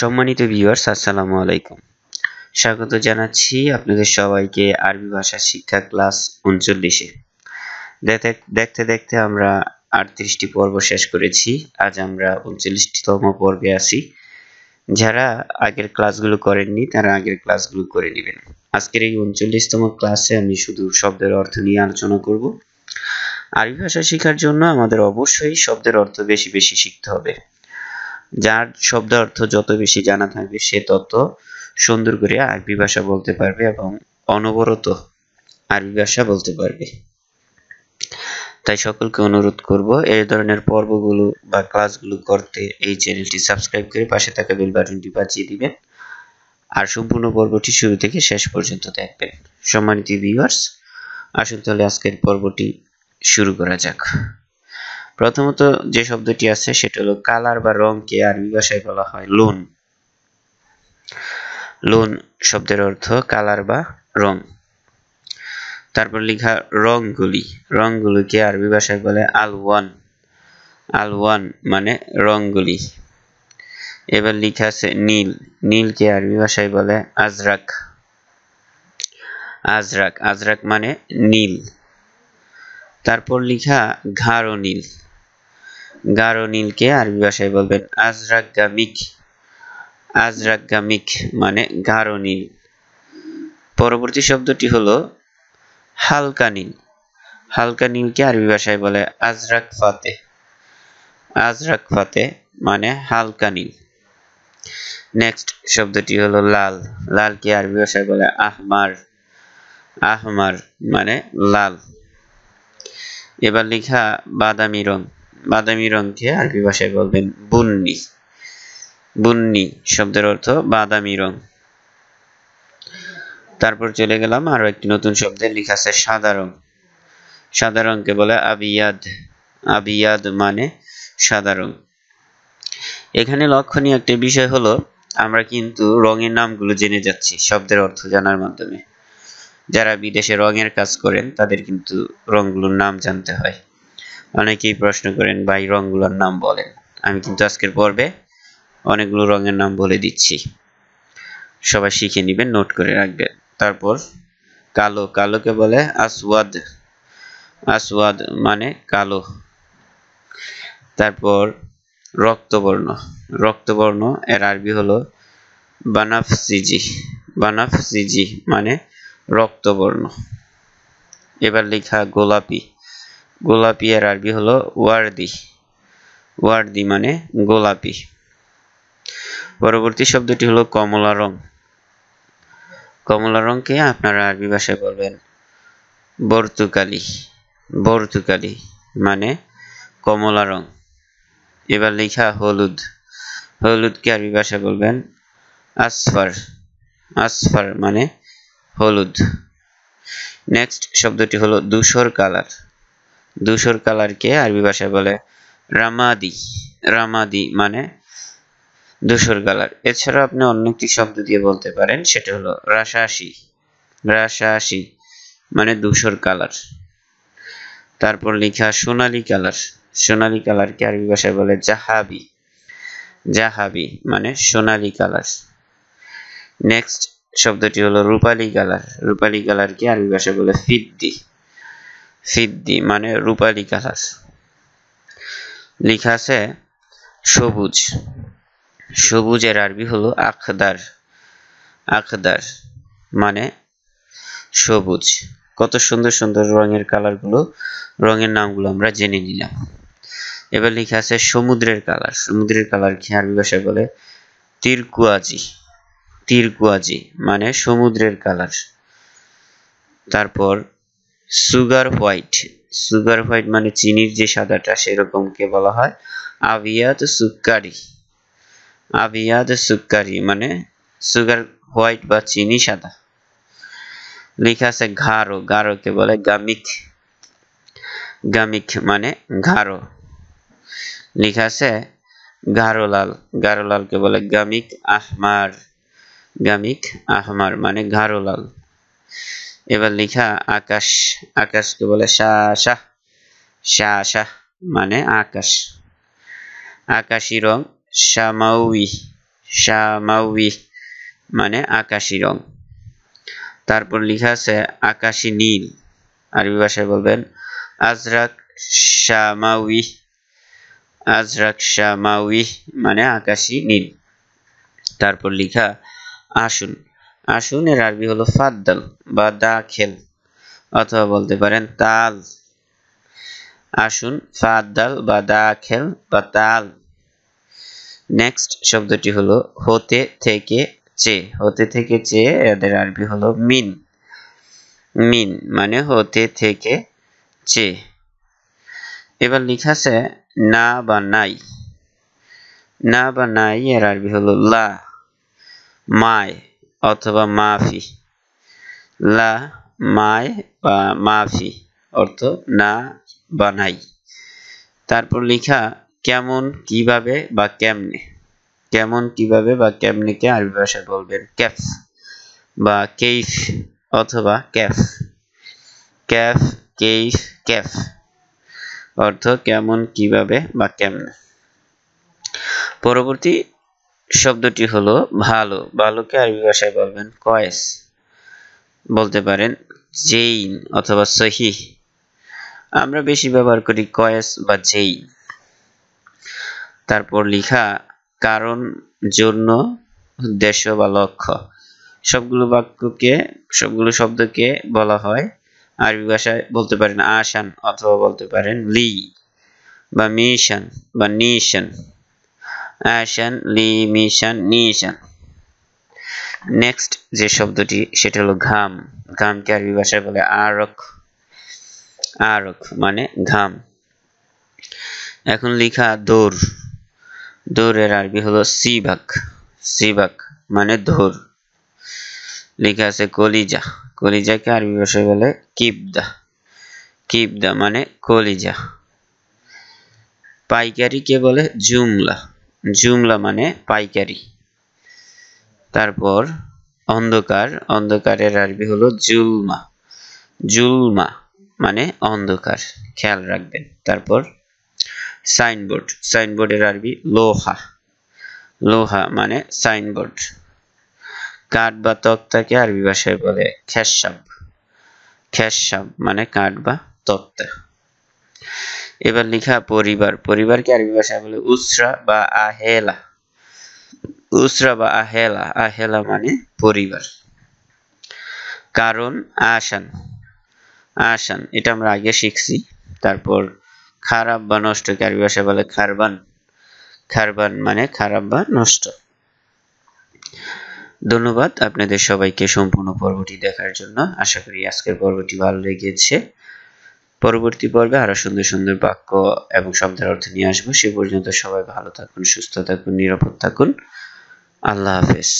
সম্মানিত ভিউয়ার্স আসসালামু আলাইকুম স্বাগত জানাচ্ছি আপনাদের সবাইকে আরবি ভাষা শিক্ষা ক্লাস উনচল্লিশে দেখতে দেখতে আমরা আটত্রিশটি পর্ব শেষ করেছি আজ আমরা উনচল্লিশতম পর্বে আছি যারা আগের ক্লাসগুলো করেননি তারা আগের ক্লাসগুলো করে নেবেন আজকের এই উনচল্লিশতম ক্লাসে আমি শুধু শব্দের অর্থ নিয়ে আলোচনা করব আরবি ভাষা শেখার জন্য আমাদের অবশ্যই শব্দের অর্থ বেশি বেশি শিখতে হবে যার শব্দ অর্থ যত বেশি জানা থাকবে সে তত সুন্দর করে আরবি ভাষা বলতে পারবে এবং অনবরত আরবি ভাষা বলতে পারবে তাই সকলকে অনুরোধ করব এই ধরনের পর্বগুলো বা ক্লাসগুলো করতে এই চ্যানেলটি সাবস্ক্রাইব করে পাশে থাকা বেল বাটনটি বাজিয়ে দিবেন আর সম্পূর্ণ পর্বটি শুরু থেকে শেষ পর্যন্ত দেখবেন সম্মানিত ভিউয়ার্স আসুন তাহলে আজকের পর্বটি শুরু করা যাক প্রথমত যে শব্দটি আছে সেটা হলো কালার বা রংকে আরবি ভাষায় বলা হয় লোন লোন শব্দের অর্থ কালার বা রং তারপর লেখা রংগুলি রংগুলিকে আরবি ভাষায় বলে আলওয়ান আলওয়ান মানে রংগুলি এবার লেখা আছে নীল নীলকে আরবি ভাষায় বলে আজরাক আজরাক আজরাক মানে নীল তারপর লেখা ঘাড় নীল গাঢ় নীলকে আরবি ভাষায় বলবেন আজরাগামিক আজরাগামিক মানে গাঢ় নীল পরবর্তী শব্দটি হলো হালকা নীল হালকা নীলকে আরবি ভাষায় বলে আজরাক ফাতে আজরাক ফাতে মানে হালকা নীল নেক্সট শব্দটি হলো লাল লালকে আরবি ভাষায় বলে আহমার আহমার মানে লাল এবার লেখা বাদামি রং বাদামি রঙকে আরবি ভাষায় বলবেন বুন্নি বুন্নি শব্দের অর্থ বাদামি রং তারপর চলে গেলাম আরো একটি নতুন শব্দে লেখা আছে সাদা রং সাদা রংকে বলে আবিয়াদ আবিয়াদ মানে সাদা রং এখানে লক্ষণীয় একটি বিষয় হলো আমরা কিন্তু রঙের নামগুলো জেনে যাচ্ছি শব্দের অর্থ জানার মাধ্যমে যারা বিদেশে রঙের কাজ করেন তাদের কিন্তু রঙগুলোর নাম জানতে হয় অনেকেই প্রশ্ন করেন ভাই রঙগুলোর নাম বলেন আমি কিন্তু আজকের পর্বে অনেকগুলো রঙের নাম বলে দিচ্ছি সবাই শিখে নেবেন নোট করে রাখবেন তারপর কালো কালোকে বলে আসওয়াদ আসওয়াদ মানে কালো তারপর রক্তবর্ণ রক্তবর্ণ এর আরবি হলো বানাফসিজি বানাফসিজি মানে রক্তবর্ণ এবার লেখা গোলাপি গোলাপি এর আরবি হলো ওয়ার্দি ওয়ার্দি মানে গোলাপি পরবর্তী শব্দটি হলো কমলা রং কমলা রংকে আপনারা আরবি ভাষায় বলবেন বর্তুকালি বর্তুকালি মানে কমলা রং এবার লেখা হলুদ হলুদকে আরবি ভাষায় বলবেন আসফার আসফার মানে হলুদ নেক্সট শব্দটি হলো ধূসর কালার ধূসর কালারকে আরবি ভাষায় বলে রামাদি রামাদি মানে ধূসর কালার এছাড়া আপনি অন্য একটি শব্দ দিয়ে বলতে পারেন সেটা হলো রাসাশি রাসাসি মানে ধূসর কালার তারপর লেখা সোনালি কালার সোনালি কালারকে আরবি ভাষায় বলে জাহাবি জাহাবি মানে সোনালি কালার নেক্সট শব্দটি হলো রূপালী কালার রূপালী কালারকে আরবি ভাষায় বলে ফিদ্দি সিদ্ধি মানে রূপালী গাছ লিখা আছে সবুজ সবুজের আরবি হলো আখদার আখদার মানে সবুজ কত সুন্দর সুন্দর রঙের কালারগুলো রঙের নামগুলো আমরা জেনে নিলাম এবার লিখা আছে সমুদ্রের কালার সমুদ্রের কালার কি আরবি ভাষায় বলে তিরকুয়াজি তিরকুয়াজি মানে সমুদ্রের কালার তারপর সুগার হোয়াইট সুগার হোয়াইট মানে চিনির যে সাদাটা সেরকমকে বলা হয় আবিয়াত সুকারি আবিয়াদ সুকারি মানে সুগার হোয়াইট বা চিনি সাদা লেখা আছে গাঢ় গাঢ়কে বলে গামিক গামিক মানে গাঢ় লেখা আছে গাঢ় লাল বলে গামিক আহমার গামিক আহমার মানে গাঢ় লাল এবার লেখা আকাশ আকাশকে বলে শাহ শাহ মানে আকাশ আকাশি রং শ্যামাউই শ্যামাউই মানে আকাশি রং তারপর লেখা আছে আকাশি নীল আরবি ভাষায় বলবেন আজরাক শ্যামাউই আজরাক শ্যামাউই মানে আকাশি নীল তারপর লেখা আসুন আসুন এর আরবি হলো ফাদ্দাল বা দাখেল অথবা বলতে পারেন তাল আসুন ফাদ্দাল বা দাখেল বা তাল নেক্সট শব্দটি হলো হতে থেকে চে হতে থেকে চে এদের আরবি হলো মিন মিন মানে হতে থেকে চে এবার আছে না বা নাই না বা নাই এর আরবি হলো লা মায় অথবা মাফি লা মায় বা মাফি অর্থ না বানাই তারপর লেখা কেমন কিভাবে বা কেমনে কেমন কিভাবে বা কেমনেকে আরবি ভাষায় বলবেন ক্যাফ বা কেফ অথবা ক্যাফ ক্যাফ কেফ ক্যাফ অর্থ কেমন কিভাবে বা কেমনে পরবর্তী শব্দটি হলো ভালো ভালোকে আরবি ভাষায় বলবেন কয়েস বলতে পারেন জেইন অথবা সহি আমরা বেশি ব্যবহার করি কয়েস বা জেইন তারপর লিখা কারণ জন্য উদ্দেশ্য বা লক্ষ্য সবগুলো বাক্যকে সবগুলো শব্দকে বলা হয় আরবি ভাষায় বলতে পারেন আসান অথবা বলতে পারেন লি বা মিশন বা নিশন অ্যাশন লিমিশন নিশন নেক্সট যে শব্দটি সেটা হলো ঘাম ঘামকে আরবি ভাষায় বলে আরক আরক মানে ঘাম এখন লিখা দৌড় দৌড়ের আরবি হলো সিবাক সিবাক মানে দৌড় লেখা আছে কলিজা কলিজাকে আরবি ভাষায় বলে কিবদা কিবদা মানে কলিজা পাইকারিকে বলে জুমলা জুমলা মানে পাইকারি তারপর অন্ধকার অন্ধকারের আরবি হলো জুলমা জুলমা মানে অন্ধকার খেয়াল রাখবেন তারপর সাইনবোর্ড সাইনবোর্ডের আরবি লোহা লোহা মানে সাইনবোর্ড কাঠ বা তক্তাকে আরবি ভাষায় বলে খেসাব খেসাব মানে কাঠ বা তক্তা এবার লিখা পরিবার পরিবারকে আরবি ভাষায় বলে উসরা বা আহেলা উসরা বা আহেলা আহেলা মানে পরিবার কারণ আসান আসান এটা আমরা আগে শিখছি তারপর খারাপ বা নষ্টকে আরবি ভাষায় বলে খারবান খারবান মানে খারাপ বা নষ্ট ধন্যবাদ আপনাদের সবাইকে সম্পূর্ণ পর্বটি দেখার জন্য আশা করি আজকের পর্বটি ভালো লেগেছে পরবর্তী পর্বে আরো সুন্দর সুন্দর বাক্য এবং শব্দের অর্থ নিয়ে আসবো সে পর্যন্ত সবাই ভালো থাকুন সুস্থ থাকুন নিরাপদ থাকুন আল্লাহ হাফেজ